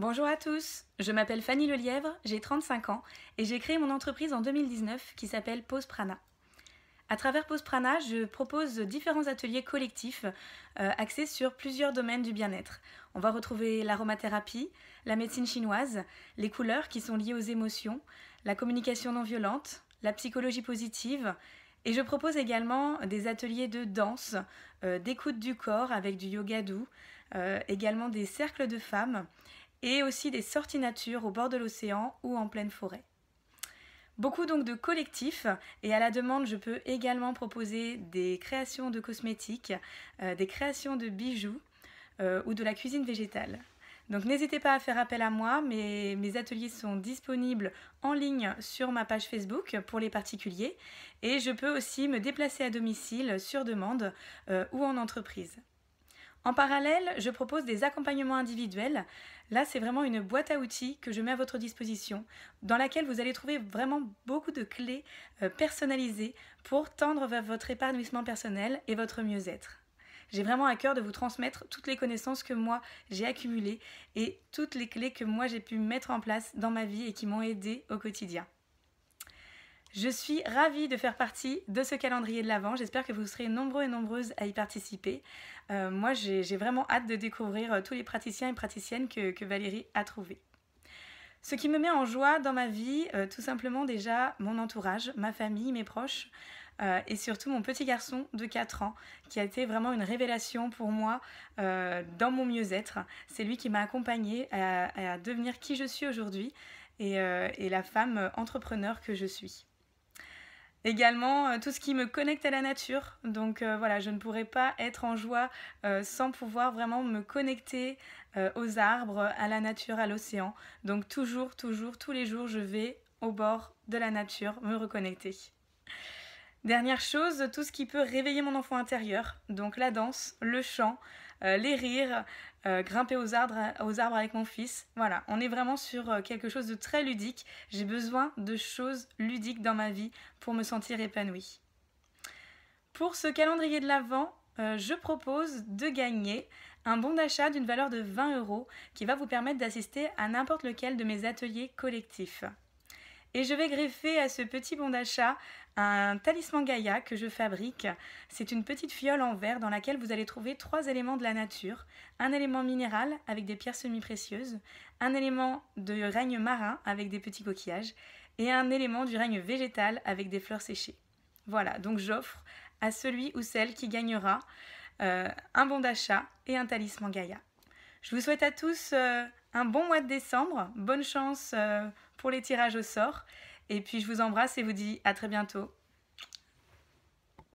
Bonjour à tous, je m'appelle Fanny Lelièvre, j'ai 35 ans et j'ai créé mon entreprise en 2019 qui s'appelle Pose Prana. À travers Pose Prana, je propose différents ateliers collectifs euh, axés sur plusieurs domaines du bien-être. On va retrouver l'aromathérapie, la médecine chinoise, les couleurs qui sont liées aux émotions, la communication non violente, la psychologie positive, et je propose également des ateliers de danse, euh, d'écoute du corps avec du yoga doux, euh, également des cercles de femmes et aussi des sorties nature au bord de l'océan ou en pleine forêt. Beaucoup donc de collectifs et à la demande je peux également proposer des créations de cosmétiques, euh, des créations de bijoux euh, ou de la cuisine végétale. Donc n'hésitez pas à faire appel à moi, mes, ateliers sont disponibles en ligne sur ma page Facebook pour les particuliers et je peux aussi me déplacer à domicile sur demande euh, ou en entreprise. En parallèle, je propose des accompagnements individuels. Là, c'est vraiment une boîte à outils que je mets à votre disposition, dans laquelle vous allez trouver vraiment beaucoup de clés euh, personnalisées pour tendre vers votre épanouissement personnel et votre mieux-être. J'ai vraiment à cœur de vous transmettre toutes les connaissances que moi j'ai accumulées et toutes les clés que moi j'ai pu mettre en place dans ma vie et qui m'ont aidé au quotidien. Je suis ravie de faire partie de ce calendrier de l'Avent. J'espère que vous serez nombreux et nombreuses à y participer. Euh, moi, j'ai vraiment hâte de découvrir euh, tous les praticiens et praticiennes que, Valérie a trouvés. Ce qui me met en joie dans ma vie, euh, tout simplement déjà mon entourage, ma famille, mes proches, et surtout mon petit garçon de 4 ans, qui a été vraiment une révélation pour moi dans mon mieux-être. C'est lui qui m'a accompagnée à, devenir qui je suis aujourd'hui et, et la femme entrepreneur que je suis. Également, euh, tout ce qui me connecte à la nature. Donc euh, voilà, je ne pourrais pas être en joie euh, sans pouvoir vraiment me connecter aux arbres, à la nature, à l'océan. Donc toujours, toujours, tous les jours, je vais au bord de la nature me reconnecter. Dernière chose, tout ce qui peut réveiller mon enfant intérieur, donc la danse, le chant, euh, les rires, euh, grimper aux arbres, avec mon fils. Voilà, on est vraiment sur euh, quelque chose de très ludique. J'ai besoin de choses ludiques dans ma vie pour me sentir épanouie. Pour ce calendrier de l'Avent, je propose de gagner un bon d'achat d'une valeur de 20 euros qui va vous permettre d'assister à n'importe lequel de mes ateliers collectifs. Et je vais greffer à ce petit bon d'achat un talisman Gaïa que je fabrique. C'est une petite fiole en verre dans laquelle vous allez trouver trois éléments de la nature. Un élément minéral avec des pierres semi-précieuses, un élément de règne marin avec des petits coquillages et un élément du règne végétal avec des fleurs séchées. Voilà, donc j'offre à celui ou celle qui gagnera euh, un bon d'achat et un talisman Gaïa. Je vous souhaite à tous euh, un bon mois de décembre, bonne chance. Euh, pour les tirages au sort. Et puis je vous embrasse et vous dis à très bientôt.